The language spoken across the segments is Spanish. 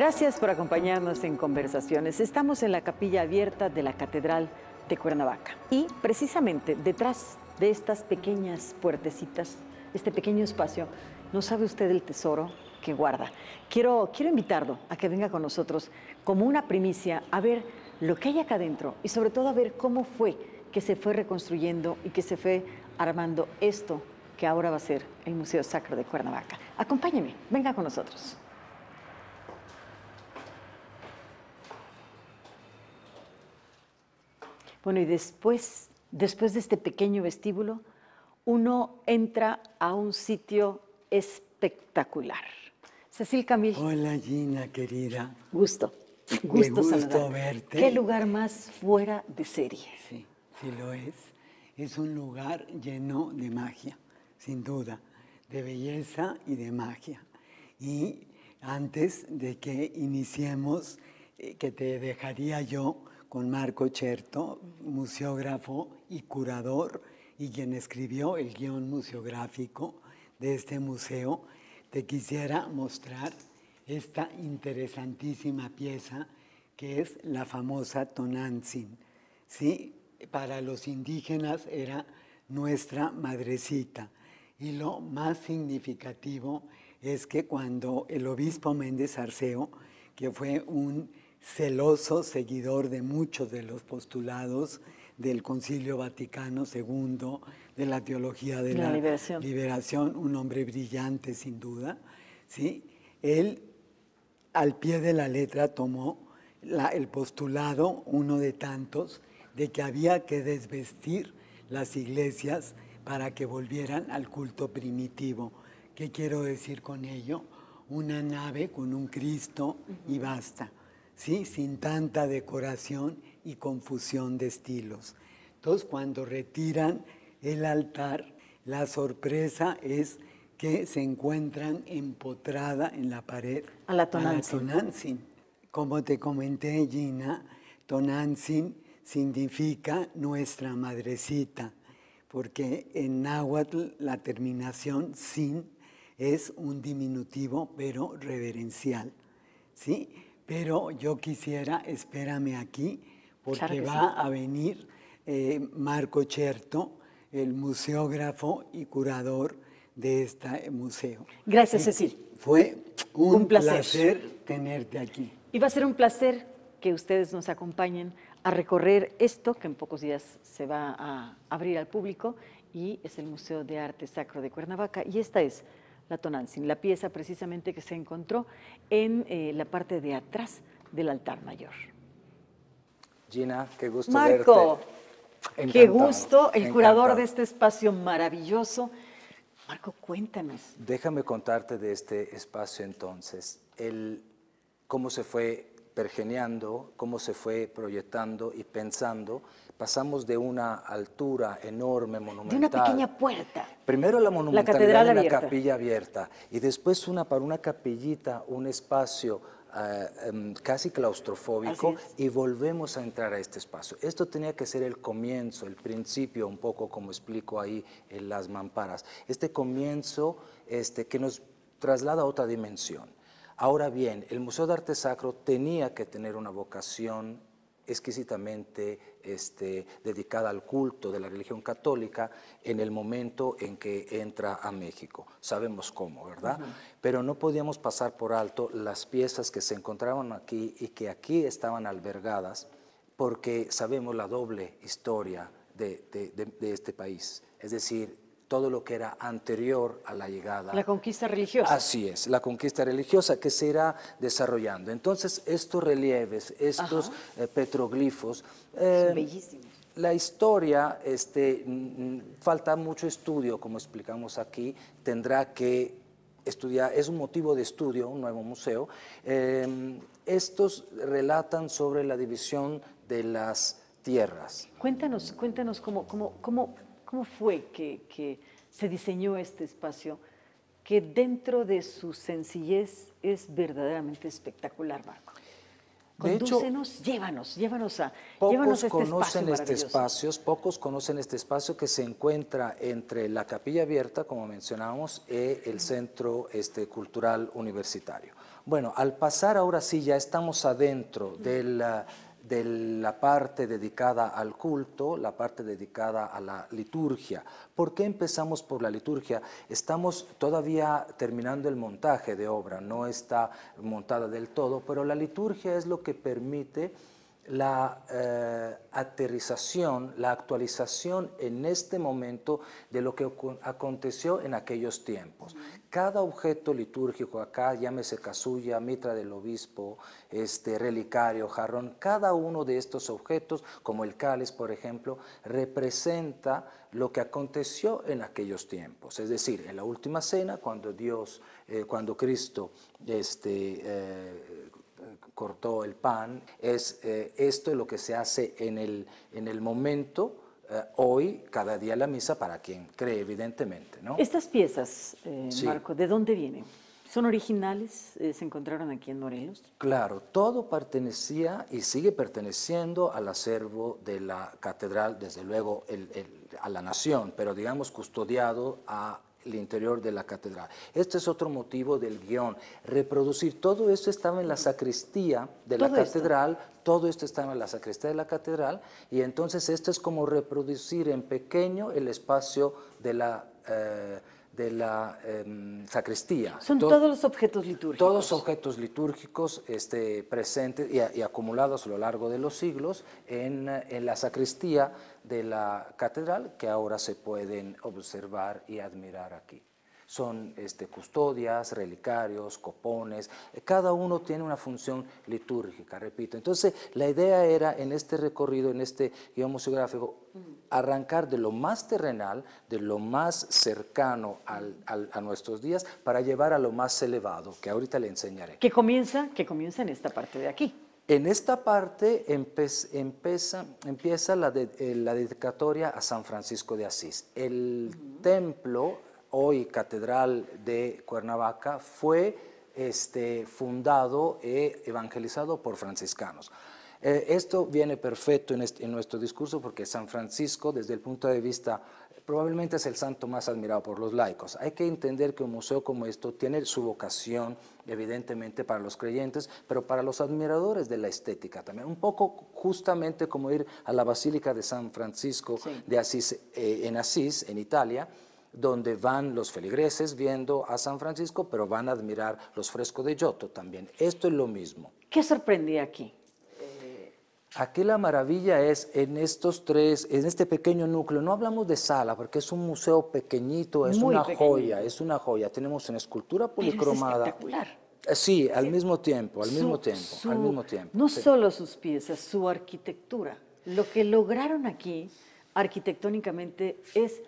Gracias por acompañarnos en Conversaciones. Estamos en la capilla abierta de la Catedral de Cuernavaca. Y precisamente detrás de estas pequeñas puertecitas, este pequeño espacio, no sabe usted el tesoro que guarda. Quiero, quiero invitarlo a que venga con nosotros como una primicia a ver lo que hay acá adentro y sobre todo a ver cómo fue que se fue reconstruyendo y que se fue armando esto que ahora va a ser el Museo Sacro de Cuernavaca. Acompáñeme, venga con nosotros. Bueno, y después, después de este pequeño vestíbulo, uno entra a un sitio espectacular. Cecil Camil. Hola Gina, querida. Gusto. Gusto, gusto verte. ¿Qué lugar más fuera de serie? Sí, sí lo es. Es un lugar lleno de magia, sin duda, de belleza y de magia. Y antes de que iniciemos, eh, que te dejaría yo con Marco Cherto, museógrafo y curador, y quien escribió el guión museográfico de este museo, te quisiera mostrar esta interesantísima pieza que es la famosa Tonantzin. ¿sí? Para los indígenas era nuestra madrecita. Y lo más significativo es que cuando el obispo Méndez Arceo, que fue un celoso seguidor de muchos de los postulados del Concilio Vaticano II, de la teología de la, liberación. un hombre brillante sin duda, ¿sí? Él al pie de la letra tomó el postulado, uno de tantos, de que había que desvestir las iglesias para que volvieran al culto primitivo. ¿Qué quiero decir con ello? Una nave con un Cristo y basta sin tanta decoración y confusión de estilos. Entonces, cuando retiran el altar, la sorpresa es que se encuentran empotrada en la pared a la Tonantzin. Como te comenté, Gina, Tonantzin significa nuestra madrecita, porque en náhuatl la terminación sin es un diminutivo pero reverencial. ¿sí? Pero yo quisiera, espérame aquí, porque va a venir eh, Marco Cherto, el museógrafo y curador de este museo. Gracias, Cecil. Fue un, placer tenerte aquí. Y va a ser un placer que ustedes nos acompañen a recorrer esto que en pocos días se va a abrir al público y es el Museo de Arte Sacro de Cuernavaca. Y esta es la Tonantzin, la pieza precisamente que se encontró en eh, la parte de atrás del altar mayor. Gina, qué gusto Marco, verte. Marco, qué gusto, el curador de este espacio maravilloso. Marco, cuéntanos. Déjame contarte de este espacio entonces, el, cómo se fue pergeneando, cómo se fue proyectando y pensando pasamos de una altura enorme, monumental. De una pequeña puerta. Primero la monumentalidad catedral de una capilla abierta y después una para una capillita, un espacio eh, em, casi claustrofóbico y volvemos a entrar a este espacio. Esto tenía que ser el comienzo, el principio, un poco como explico ahí en las mamparas. Este comienzo este, que nos traslada a otra dimensión. Ahora bien, el Museo de Arte Sacro tenía que tener una vocación exquisitamente este, dedicada al culto de la religión católica en el momento en que entra a México. Sabemos cómo, ¿verdad? Pero no podíamos pasar por alto las piezas que se encontraban aquí y que aquí estaban albergadas porque sabemos la doble historia de este país. Es decir, todo lo que era anterior a la llegada. La conquista religiosa. Así es, la conquista religiosa que se irá desarrollando. Entonces, estos relieves, estos eh, petroglifos... Eh, la historia, este, falta mucho estudio, como explicamos aquí, tendrá que estudiar, es un motivo de estudio, un nuevo museo. Em, estos relatan sobre la división de las tierras. Cuéntanos, cuéntanos cómo, cómo, cómo ¿Cómo fue que, se diseñó este espacio que dentro de su sencillez es verdaderamente espectacular, Marco? Condúcenos, llévanos, llévanos a. Pocos este conocen este espacio, pocos conocen este espacio que se encuentra entre la capilla abierta, como mencionábamos, y e el centro este, cultural universitario. Bueno, al pasar ahora sí, ya estamos adentro del, de la parte dedicada al culto, la parte dedicada a la liturgia. ¿Por qué empezamos por la liturgia? Estamos todavía terminando el montaje de obra, no está montada del todo, pero la liturgia es lo que permite la eh, aterrización, la actualización en este momento de lo que aconteció en aquellos tiempos. Cada objeto litúrgico acá, llámese casulla, mitra del obispo, este, relicario, jarrón, cada uno de estos objetos, como el cáliz, por ejemplo, representa lo que aconteció en aquellos tiempos. Es decir, en la última cena, cuando Dios, eh, cuando Cristo este, eh, cortó el pan, es eh, esto lo que se hace en el, en el momento, eh, hoy, cada día la misa, para quien cree, evidentemente. ¿no? Estas piezas, eh, Marco, ¿de dónde vienen? ¿Son originales? ¿Se encontraron aquí en Morelos? Claro, todo pertenecía y sigue perteneciendo al acervo de la catedral, desde luego a la nación, pero digamos custodiado a el interior de la catedral. Este es otro motivo del guión. Reproducir todo esto estaba en la sacristía de la catedral, todo esto estaba en la sacristía de la catedral, y entonces esto es como reproducir en pequeño el espacio de la... Eh, de la em, sacristía. Son todos los objetos litúrgicos. Todos objetos litúrgicos este, presentes y, acumulados a lo largo de los siglos en, la sacristía de la catedral que ahora se pueden observar y admirar aquí son este, custodias, relicarios, copones, eh, cada uno tiene una función litúrgica, repito. Entonces, la idea era en este recorrido, en este guión museográfico, arrancar de lo más terrenal, de lo más cercano a nuestros días, para llevar a lo más elevado, que ahorita le enseñaré. Que comienza? que comienza en esta parte de aquí? En esta parte empieza, empieza la, eh, la, dedicatoria a San Francisco de Asís. El templo hoy Catedral de Cuernavaca, fue este, fundado y evangelizado por franciscanos. Eh, esto viene perfecto en, nuestro discurso porque San Francisco, desde el punto de vista, probablemente es el santo más admirado por los laicos. Hay que entender que un museo como esto tiene su vocación, evidentemente, para los creyentes, pero para los admiradores de la estética también. Un poco justamente como ir a la Basílica de San Francisco de Asís, eh, en Asís, en Italia, donde van los feligreses viendo a San Francisco, pero van a admirar los frescos de Giotto también. Esto es lo mismo. ¿Qué sorprendía aquí? Eh, aquí la maravilla es en estos tres, en este pequeño núcleo, no hablamos de sala porque es un museo pequeñito, es una joya, es una joya. Tenemos una escultura policromada. Es espectacular. Eh, sí, al mismo tiempo, al mismo tiempo, al mismo tiempo. No solo sus piezas, su arquitectura. Lo que lograron aquí arquitectónicamente es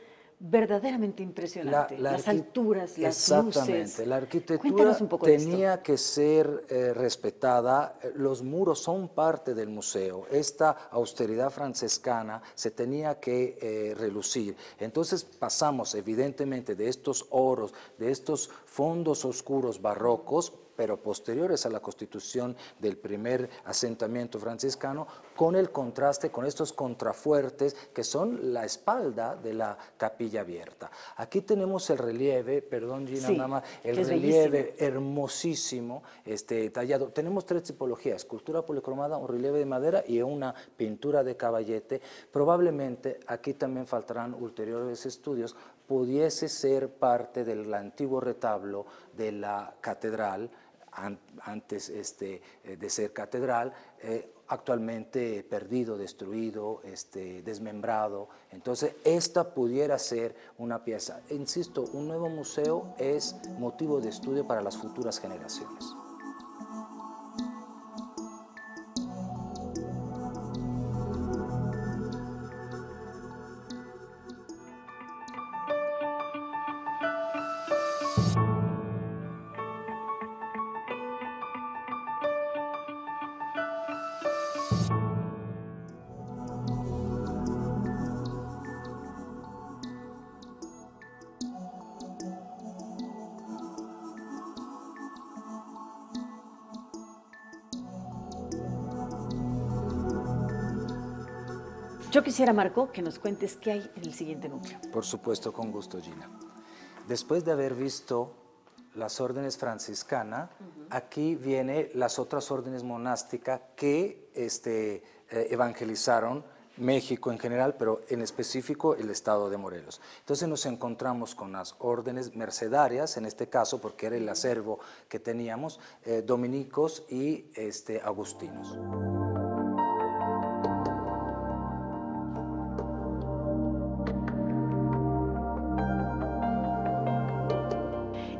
verdaderamente impresionante. las alturas, las exactamente. La arquitectura tenía que ser eh, respetada. Los muros son parte del museo. Esta austeridad francescana se tenía que eh, relucir. Entonces pasamos evidentemente de estos oros, de estos fondos oscuros barrocos pero posteriores a la constitución del primer asentamiento franciscano, con el contraste con estos contrafuertes que son la espalda de la capilla abierta. Aquí tenemos el relieve, perdón Gina, el relieve hermosísimo, este, tallado. Tenemos tres tipologías, escultura policromada, un relieve de madera y una pintura de caballete. Probablemente aquí también faltarán ulteriores estudios pudiese ser parte del antiguo retablo de la catedral antes este, eh, de ser catedral, eh, actualmente perdido, destruido, este, desmembrado. Entonces, esta pudiera ser una pieza. Insisto, un nuevo museo es motivo de estudio para las futuras generaciones. Yo quisiera, Marco, que nos cuentes qué hay en el siguiente núcleo. Por supuesto, con gusto, Gina. Después de haber visto las órdenes franciscanas, aquí vienen las otras órdenes monásticas que este, eh, evangelizaron México en general, pero en específico el estado de Morelos. Entonces nos encontramos con las órdenes mercedarias, en este caso porque era el acervo que teníamos, eh, dominicos y este, agustinos.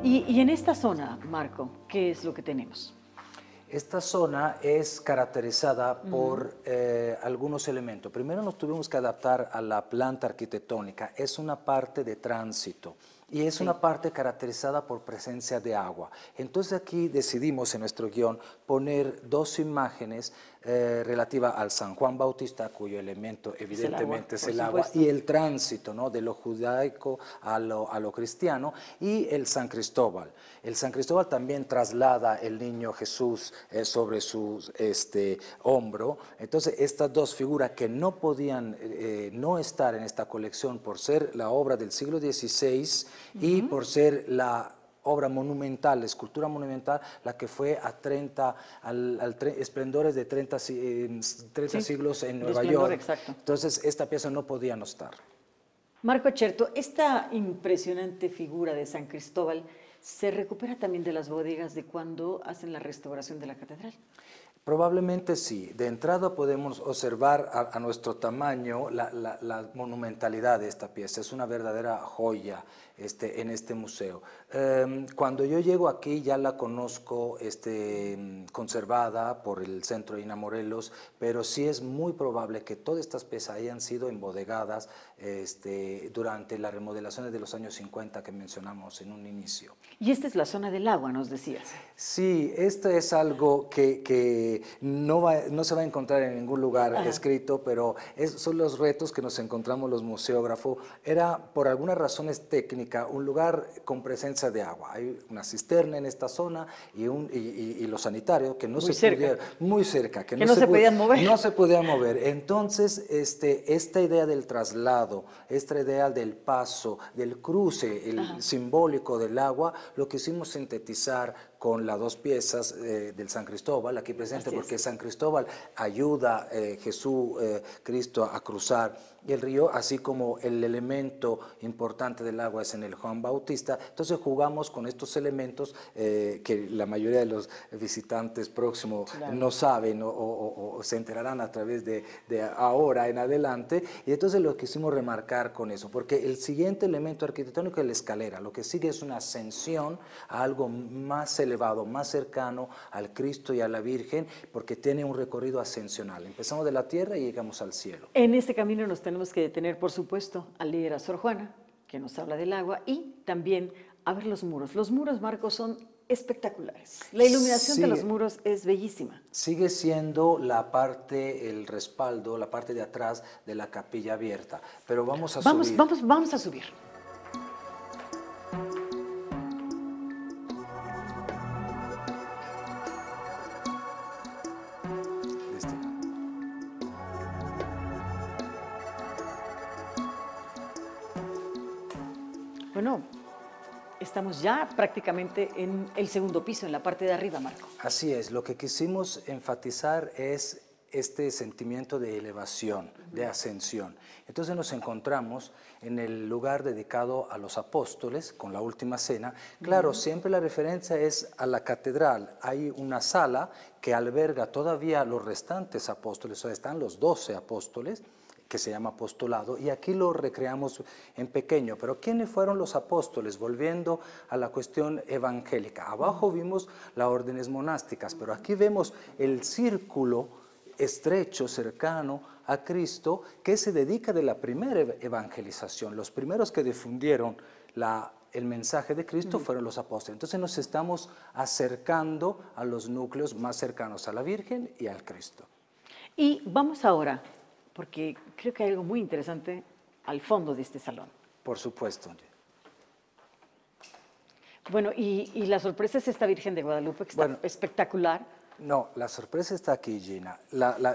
Y, en esta zona, Marco, ¿qué es lo que tenemos? Esta zona es caracterizada por eh, algunos elementos. Primero nos tuvimos que adaptar a la planta arquitectónica. Es una parte de tránsito. Y es una parte caracterizada por presencia de agua. Entonces aquí decidimos en nuestro guión poner dos imágenes eh, relativas al San Juan Bautista, cuyo elemento evidentemente es el agua, y el tránsito de lo judaico a lo, cristiano, y el San Cristóbal. El San Cristóbal también traslada el niño Jesús eh, sobre su este, hombro. Entonces estas dos figuras que no podían eh, no estar en esta colección por ser la obra del siglo XVI, y por ser la obra monumental, la escultura monumental, la que fue a 30, al, esplendores de 30, siglos en Nueva York. Entonces, esta pieza no podía no estar. Marco Cherto, esta impresionante figura de San Cristóbal se recupera también de las bodegas de cuando hacen la restauración de la catedral. Probablemente sí. De entrada podemos observar a, nuestro tamaño la, monumentalidad de esta pieza. Es una verdadera joya este, en este museo. Em, cuando yo llego aquí ya la conozco este, conservada por el Centro de Inamorelos, pero sí es muy probable que todas estas piezas hayan sido embodegadas este, durante las remodelaciones de los años 50 que mencionamos en un inicio. Y esta es la zona del agua, nos decías. Sí, esto es algo que, que no, no se va a encontrar en ningún lugar escrito, pero son los retos que nos encontramos los museógrafos. Era, por algunas razones técnicas, un lugar con presencia de agua. Hay una cisterna en esta zona y, un, y, los sanitarios que no se cerca. muy cerca, que, no, se, podían mover. Entonces, este, esta idea del traslado, esta idea del paso, del cruce el simbólico del agua, lo que hicimos sintetizar con las dos piezas eh, del San Cristóbal aquí presente, porque San Cristóbal ayuda a eh, Jesús eh, Cristo a cruzar el río, así como el elemento importante del agua es en el Juan Bautista. Entonces jugamos con estos elementos eh, que la mayoría de los visitantes próximos no saben o, se enterarán a través de, de, ahora en adelante. Y entonces lo quisimos remarcar con eso, porque el siguiente elemento arquitectónico es la escalera. Lo que sigue es una ascensión a algo más elevado, más cercano al Cristo y a la Virgen, porque tiene un recorrido ascensional. Empezamos de la tierra y llegamos al cielo. En este camino nos tenemos tenemos que detener, por supuesto, al líder a Sor Juana, que nos habla del agua, y también a ver los muros. Los muros, Marcos, son espectaculares. La iluminación de los muros es bellísima. Sigue siendo la parte, el respaldo, la parte de atrás de la capilla abierta. Pero vamos a vamos, subir. Vamos, vamos a subir. No, estamos ya prácticamente en el segundo piso, en la parte de arriba, Marco. Así es, lo que quisimos enfatizar es este sentimiento de elevación, de ascensión. Entonces nos encontramos en el lugar dedicado a los apóstoles, con la última cena. Claro, siempre la referencia es a la catedral. Hay una sala que alberga todavía los restantes apóstoles, o están los doce apóstoles que se llama apostolado, y aquí lo recreamos en pequeño. Pero ¿quiénes fueron los apóstoles? Volviendo a la cuestión evangélica. Abajo vimos las órdenes monásticas, pero aquí vemos el círculo estrecho, cercano a Cristo, que se dedica de la primera evangelización. Los primeros que difundieron la el mensaje de Cristo fueron los apóstoles. Entonces nos estamos acercando a los núcleos más cercanos a la Virgen y al Cristo. Y vamos ahora porque creo que hay algo muy interesante al fondo de este salón. Por supuesto. Bueno, y, la sorpresa es esta Virgen de Guadalupe, que está espectacular. No, la sorpresa está aquí, Gina.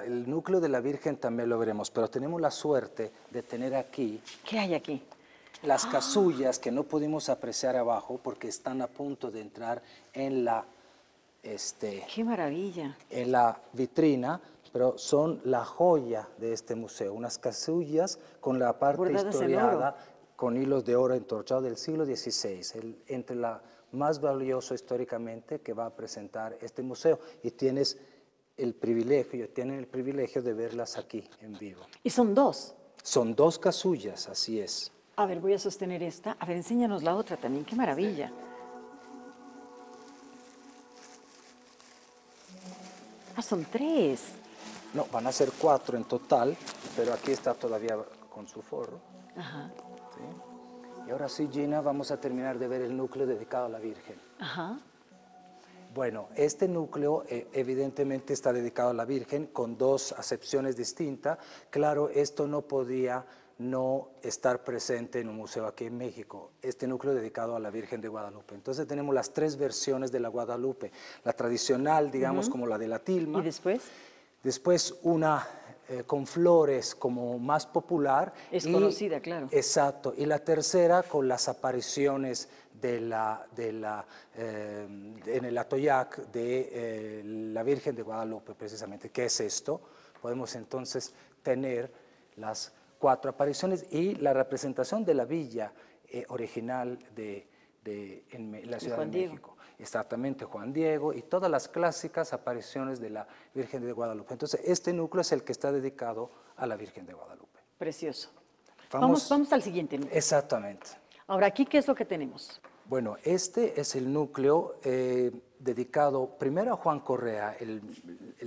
el núcleo de la Virgen también lo veremos, pero tenemos la suerte de tener aquí... ¿Qué hay aquí? Las ¡Ah! casullas que no pudimos apreciar abajo porque están a punto de entrar en la... Este, ¡Qué maravilla! En la vitrina, pero son la joya de este museo, unas casullas con la parte historiada con hilos de oro entorchado del siglo XVI, entre la más valioso históricamente que va a presentar este museo y tienes el privilegio, tienen el privilegio de verlas aquí en vivo. Y son dos. Son dos casullas, así es. A ver, voy a sostener esta. A ver, enséñanos la otra también, qué maravilla. Ah, son tres. No, van a ser cuatro en total, pero aquí está todavía con su forro. Y ahora sí, Gina, vamos a terminar de ver el núcleo dedicado a la Virgen. Bueno, este núcleo eh, evidentemente está dedicado a la Virgen con dos acepciones distintas. Claro, esto no podía no estar presente en un museo aquí en México, este núcleo dedicado a la Virgen de Guadalupe. Entonces tenemos las tres versiones de la Guadalupe, la tradicional, digamos, como la de la tilma. ¿Y después? Después una eh, con flores como más popular. Es conocida, claro. Exacto. Y la tercera con las apariciones de la, de la, eh, en el Atoyac de eh, la Virgen de Guadalupe, precisamente, ¿Qué es esto. Podemos entonces tener las cuatro apariciones y la representación de la villa original de, en la Ciudad de México exactamente Juan Diego y todas las clásicas apariciones de la Virgen de Guadalupe. Entonces, este núcleo es el que está dedicado a la Virgen de Guadalupe. Precioso. Vamos, vamos, al siguiente. Núcleo. Exactamente. Ahora, aquí, ¿qué es lo que tenemos? Bueno, este es el núcleo eh, dedicado primero a Juan Correa, el,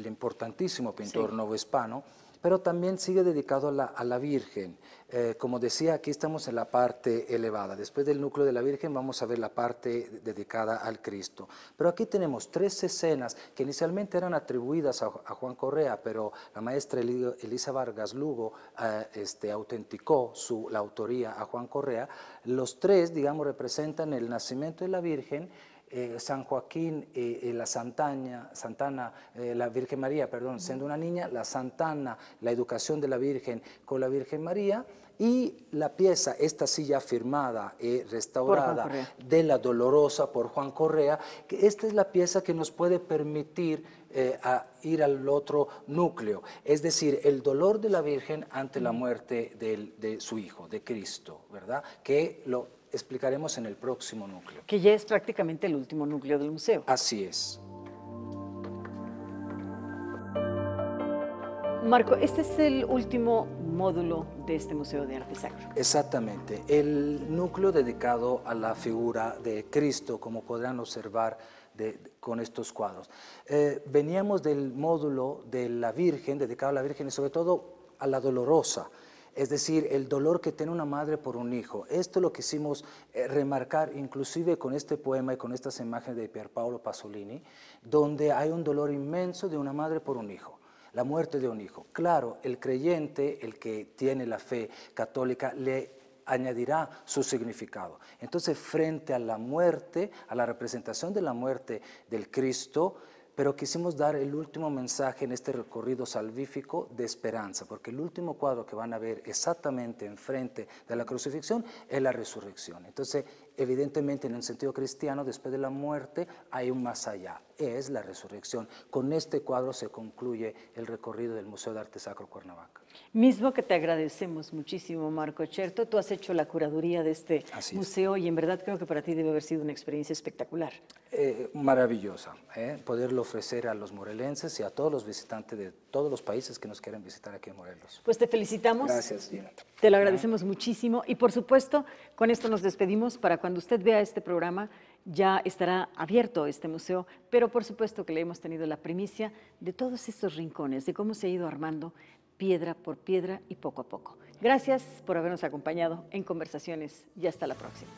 importantísimo pintor nuevo novohispano, hispano pero también sigue dedicado a la, Virgen. Eh, como decía, aquí estamos en la parte elevada. Después del núcleo de la Virgen vamos a ver la parte dedicada al Cristo. Pero aquí tenemos tres escenas que inicialmente eran atribuidas a, Juan Correa, pero la maestra Elisa Vargas Lugo eh, este, autenticó la autoría a Juan Correa. Los tres, digamos, representan el nacimiento de la Virgen, eh, San Joaquín, y eh, eh, la Santaña, Santana, la Virgen María, perdón, siendo una niña, la Santana, la educación de la Virgen con la Virgen María y la pieza, esta silla firmada y restaurada de la Dolorosa por Juan Correa, que esta es la pieza que nos puede permitir a ir al otro núcleo, es decir, el dolor de la Virgen ante la muerte de su Hijo, de Cristo, ¿verdad? Que lo explicaremos en el próximo núcleo. Que ya es prácticamente el último núcleo del museo. Así es. Marco, este es el último módulo de este Museo de Arte Sacro. Exactamente, el núcleo dedicado a la figura de Cristo, como podrán observar con estos cuadros. Eh, veníamos del módulo de la Virgen, dedicado a la Virgen y sobre todo a la Dolorosa, es decir, el dolor que tiene una madre por un hijo. Esto es lo que hicimos eh, remarcar inclusive con este poema y con estas imágenes de Pierpaolo Pasolini, donde hay un dolor inmenso de una madre por un hijo la muerte de un hijo. Claro, el creyente, el que tiene la fe católica, le añadirá su significado. Entonces, frente a la muerte, a la representación de la muerte del Cristo, pero quisimos dar el último mensaje en este recorrido salvífico de esperanza, porque el último cuadro que van a ver exactamente enfrente de la crucifixión es la resurrección. Entonces, evidentemente en el sentido cristiano, después de la muerte hay un más allá, es la resurrección. Con este cuadro se concluye el recorrido del Museo de Arte Sacro Cuernavaca. Mismo que te agradecemos muchísimo, Marco Cherto. Tú has hecho la curaduría de este museo y en verdad creo que para ti debe haber sido una experiencia espectacular. Eh, maravillosa, eh, poderlo ofrecer a los morelenses y a todos los visitantes de todos los países que nos quieren visitar aquí en Morelos. Pues te felicitamos. Gracias, Te lo agradecemos muchísimo y por supuesto, con esto nos despedimos para cuando usted vea este programa ya estará abierto este museo, pero por supuesto que le hemos tenido la primicia de todos estos rincones, de cómo se ha ido armando, piedra por piedra y poco a poco. Gracias por habernos acompañado en Conversaciones y hasta la próxima.